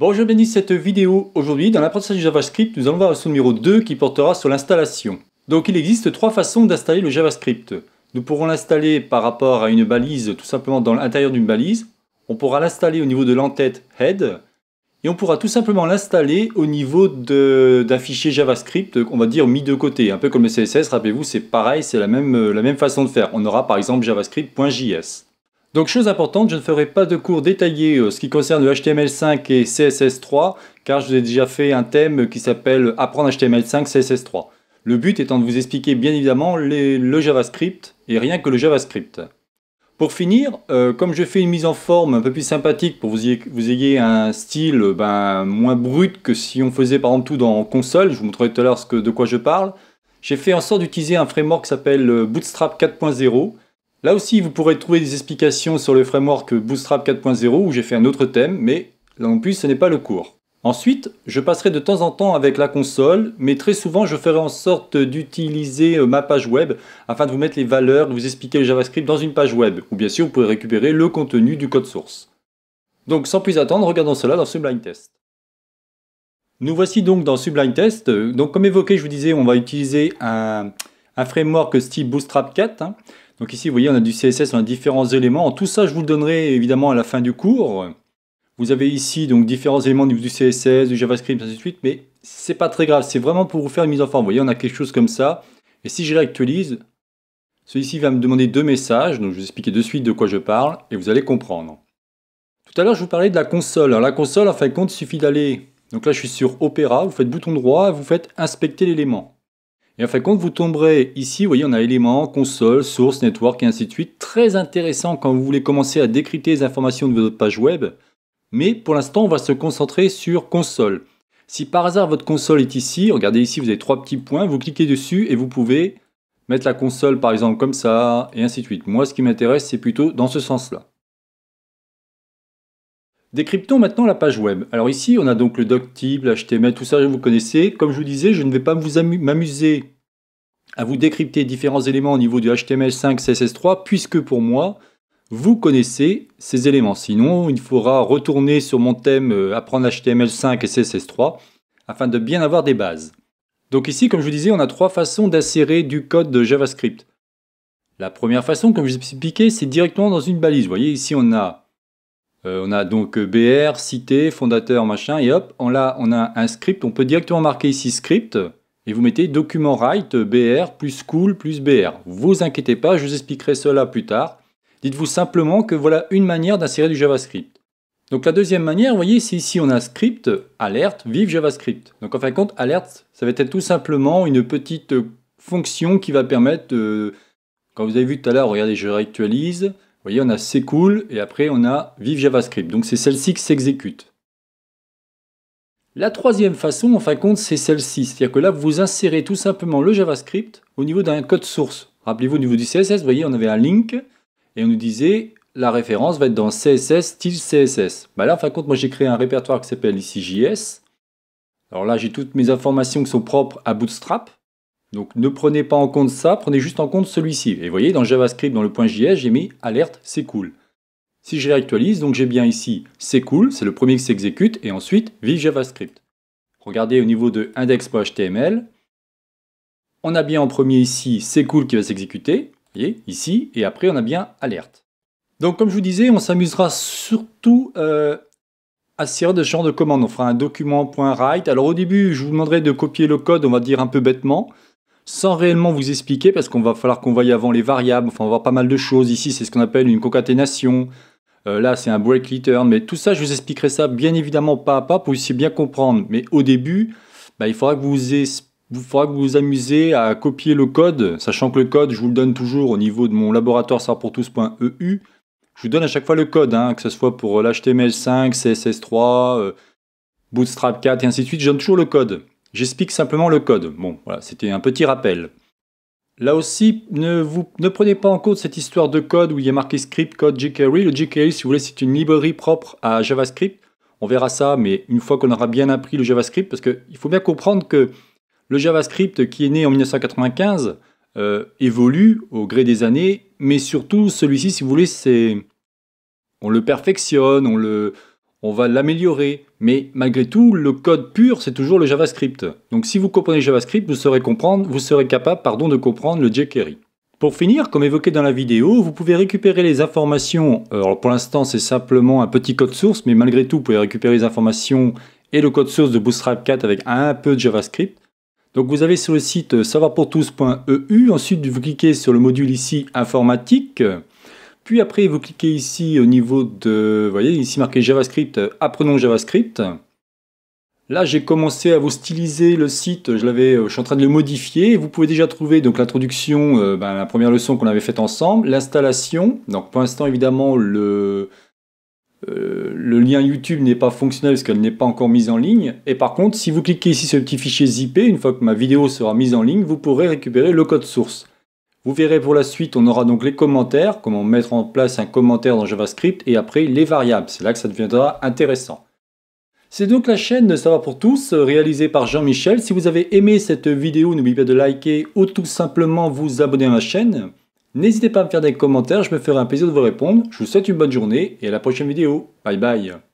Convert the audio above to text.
Bonjour, bienvenue cette vidéo. Aujourd'hui, dans l'apprentissage du JavaScript, nous allons voir le numéro 2 qui portera sur l'installation. Donc, il existe trois façons d'installer le JavaScript. Nous pourrons l'installer par rapport à une balise, tout simplement dans l'intérieur d'une balise. On pourra l'installer au niveau de l'entête head. Et on pourra tout simplement l'installer au niveau d'un fichier JavaScript, on va dire mis de côté. Un peu comme le CSS, rappelez-vous, c'est pareil, c'est la même, euh, la même façon de faire. On aura par exemple javascript.js. Donc chose importante, je ne ferai pas de cours détaillé euh, ce qui concerne le HTML5 et CSS3, car je vous ai déjà fait un thème qui s'appelle Apprendre HTML5, CSS3. Le but étant de vous expliquer bien évidemment le JavaScript et rien que le JavaScript. Pour finir, euh, comme je fais une mise en forme un peu plus sympathique pour vous, vous ayez un style ben, moins brut que si on faisait par exemple tout dans console, je vous montrerai tout à l'heure de quoi je parle, j'ai fait en sorte d'utiliser un framework qui s'appelle euh, Bootstrap 4.0 Là aussi, vous pourrez trouver des explications sur le framework Bootstrap 4.0 où j'ai fait un autre thème, mais là non plus, ce n'est pas le cours. Ensuite, je passerai de temps en temps avec la console, mais très souvent je ferai en sorte d'utiliser euh, ma page web afin de vous mettre les valeurs, de vous expliquer le JavaScript dans une page web, ou bien sûr vous pourrez récupérer le contenu du code source. Donc sans plus attendre, regardons cela dans Sublime Test. Nous voici donc dans Sublime Test. Euh, donc comme évoqué, je vous disais, on va utiliser un, un framework style Bootstrap 4. Hein. Donc ici, vous voyez, on a du CSS, on a différents éléments. Tout ça, je vous le donnerai évidemment à la fin du cours. Vous avez ici donc différents éléments du CSS, du JavaScript, ainsi de suite, mais c'est pas très grave, c'est vraiment pour vous faire une mise en forme. Vous voyez, on a quelque chose comme ça. Et si je réactualise, celui-ci va me demander deux messages, donc je vais vous expliquer de suite de quoi je parle, et vous allez comprendre. Tout à l'heure, je vous parlais de la console. Alors la console, en fin de compte, il suffit d'aller... Donc là, je suis sur Opera, vous faites bouton droit, vous faites inspecter l'élément. Et en fait, quand vous tomberez ici, vous voyez, on a éléments, console, source, network et ainsi de suite. Très intéressant quand vous voulez commencer à décrypter les informations de votre page web. Mais pour l'instant, on va se concentrer sur console. Si par hasard votre console est ici, regardez ici, vous avez trois petits points, vous cliquez dessus et vous pouvez mettre la console par exemple comme ça et ainsi de suite. Moi, ce qui m'intéresse, c'est plutôt dans ce sens-là. Décryptons maintenant la page web. Alors ici, on a donc le doctype, l'HTML, tout ça, vous connaissez. Comme je vous disais, je ne vais pas m'amuser à vous décrypter différents éléments au niveau du HTML5, CSS3, puisque pour moi, vous connaissez ces éléments. Sinon, il faudra retourner sur mon thème euh, Apprendre HTML5 et CSS3 afin de bien avoir des bases. Donc ici, comme je vous disais, on a trois façons d'insérer du code de JavaScript. La première façon, comme je vous expliqué, c'est directement dans une balise. Vous voyez, ici on a euh, on a donc euh, BR, cité, fondateur, machin, et hop, on a, on a un script. On peut directement marquer ici script, et vous mettez document write euh, BR plus cool plus BR. Vous inquiétez pas, je vous expliquerai cela plus tard. Dites-vous simplement que voilà une manière d'insérer du JavaScript. Donc la deuxième manière, vous voyez, c'est ici on a script, alerte, vive JavaScript. Donc en fin de compte, alerte, ça va être tout simplement une petite fonction qui va permettre, quand vous avez vu tout à l'heure, regardez, je réactualise, vous voyez, on a c'est cool et après on a vive JavaScript. Donc c'est celle-ci qui s'exécute. La troisième façon, en fin de compte, c'est celle-ci. C'est-à-dire que là, vous insérez tout simplement le JavaScript au niveau d'un code source. Rappelez-vous, au niveau du CSS, vous voyez, on avait un link et on nous disait la référence va être dans CSS, style CSS. Bah là, en fin de compte, moi j'ai créé un répertoire qui s'appelle ici JS. Alors là, j'ai toutes mes informations qui sont propres à Bootstrap. Donc ne prenez pas en compte ça, prenez juste en compte celui-ci. Et vous voyez, dans JavaScript, dans le point .js, j'ai mis alerte, c'est cool. Si je réactualise, donc j'ai bien ici c'est cool, c'est le premier qui s'exécute, et ensuite vive JavaScript. Regardez au niveau de index.html, on a bien en premier ici c'est cool qui va s'exécuter, voyez, ici, et après on a bien alerte. Donc comme je vous disais, on s'amusera surtout euh, à servir de ce genre de commande. On fera un document.write. Alors au début, je vous demanderai de copier le code, on va dire un peu bêtement sans réellement vous expliquer, parce qu'on va falloir qu'on voie avant les variables, enfin on va voir pas mal de choses. Ici, c'est ce qu'on appelle une concaténation. Euh, là, c'est un break return. Mais tout ça, je vous expliquerai ça bien évidemment pas à pas pour vous puissiez bien comprendre. Mais au début, bah, il faudra que vous vous faudra amusez à copier le code, sachant que le code, je vous le donne toujours au niveau de mon laboratoire tous.eu. Je vous donne à chaque fois le code, hein, que ce soit pour euh, l'HTML5, CSS3, euh, Bootstrap 4 et ainsi de suite, je donne toujours le code. J'explique simplement le code. Bon, voilà, c'était un petit rappel. Là aussi, ne, prenez pas en compte cette histoire de code où il y a marqué script, code jQuery. Le jQuery, si vous voulez, c'est une librairie propre à JavaScript. On verra ça, mais une fois qu'on aura bien appris le JavaScript, parce qu'il faut bien comprendre que le JavaScript qui est né en 1995 euh, évolue au gré des années, mais surtout celui-ci, si vous voulez, c'est on le perfectionne, on le, on va l'améliorer. Mais malgré tout, le code pur, c'est toujours le JavaScript. Donc si vous comprenez JavaScript, vous saurez, comprendre, vous serez capable pardon, de comprendre le jQuery. Pour finir, comme évoqué dans la vidéo, vous pouvez récupérer les informations. Euh, alors pour l'instant, c'est simplement un petit code source, mais malgré tout, vous pouvez récupérer les informations et le code source de Bootstrap 4 avec un peu de JavaScript. Donc vous avez sur le site euh, savoirpourtous.eu, ensuite vous cliquez sur le module ici informatique, puis après, vous cliquez ici au niveau de, vous voyez, ici marqué JavaScript, euh, apprenons JavaScript. Là, j'ai commencé à vous styliser le site, euh, je, suis en train de le modifier. Vous pouvez déjà trouver donc l'introduction, euh, ben, la première leçon qu'on avait faite ensemble, l'installation. Donc pour l'instant, évidemment, le, lien YouTube n'est pas fonctionnel parce qu'elle n'est pas encore mise en ligne. Et par contre, si vous cliquez ici sur le petit fichier ZIP, une fois que ma vidéo sera mise en ligne, vous pourrez récupérer le code source. Vous verrez pour la suite, on aura donc les commentaires, comment mettre en place un commentaire dans JavaScript et après les variables. C'est là que ça deviendra intéressant. C'est donc la chaîne de savoir pour tous, réalisée par Jean-Michel. Si vous avez aimé cette vidéo, n'oubliez pas de liker ou tout simplement vous abonner à ma chaîne. N'hésitez pas à me faire des commentaires, je me ferai un plaisir de vous répondre. Je vous souhaite une bonne journée et à la prochaine vidéo. Bye bye